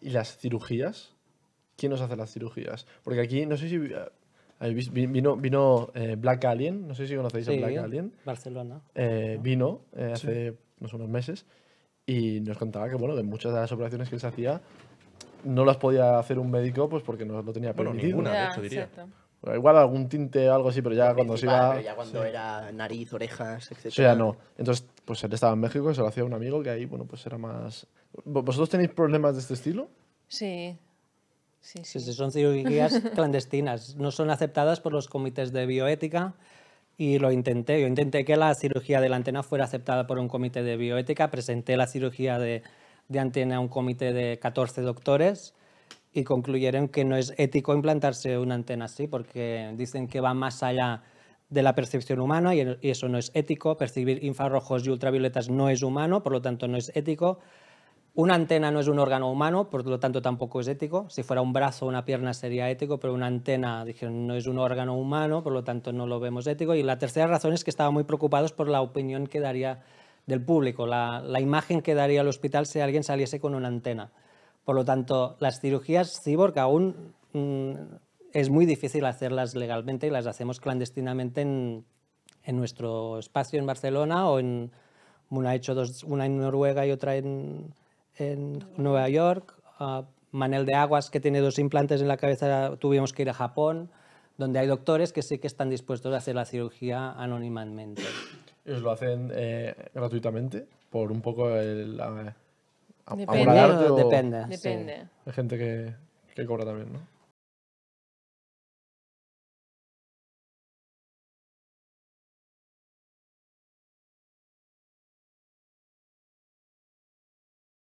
¿y las cirugías? ¿Quién nos hace las cirugías? Porque aquí, no sé si... Eh, vino, vino eh, Black Alien, no sé si conocéis a Black Alien. Barcelona. Eh, vino hace unos, meses y nos contaba que, bueno, de muchas de las operaciones que él se hacía no las podía hacer un médico pues porque no lo tenía permitido. Bueno, ninguna, de hecho, diría. Eh, igual algún tinte o algo así, pero ya cuando se iba... ya cuando era nariz, orejas, etc. O sea, no. Entonces, pues él estaba en México y se lo hacía a un amigo que ahí, bueno, pues era más... ¿Vosotros tenéis problemas de este estilo? Sí. Sí, sí. son cirugías clandestinas. No son aceptadas por los comités de bioética y lo intenté. Yo intenté que la cirugía de la antena fuera aceptada por un comité de bioética. Presenté la cirugía de, de antena a un comité de 14 doctores y concluyeron que no es ético implantarse una antena así porque dicen que va más allá de la percepción humana y eso no es ético. Percibir infrarrojos y ultravioletas no es humano, por lo tanto no es ético. Una antena no es un órgano humano, por lo tanto tampoco es ético. Si fuera un brazo o una pierna sería ético, pero una antena, dijeron, no es un órgano humano, por lo tanto no lo vemos ético. Y la tercera razón es que estaban muy preocupados por la opinión que daría del público, la, la imagen que daría el hospital si alguien saliese con una antena. Por lo tanto, las cirugías cyborg aún mm, es muy difícil hacerlas legalmente y las hacemos clandestinamente en, nuestro espacio en Barcelona o en, una, he hecho dos, una en Noruega y otra en, Nueva York. Ah, Manel de Aguas, que tiene dos implantes en la cabeza, tuvimos que ir a Japón, donde hay doctores que sí que están dispuestos a hacer la cirugía anónimamente. os lo hacen eh, gratuitamente? Por un poco el, Depende. Depende, Hay gente que, cobra también, ¿no?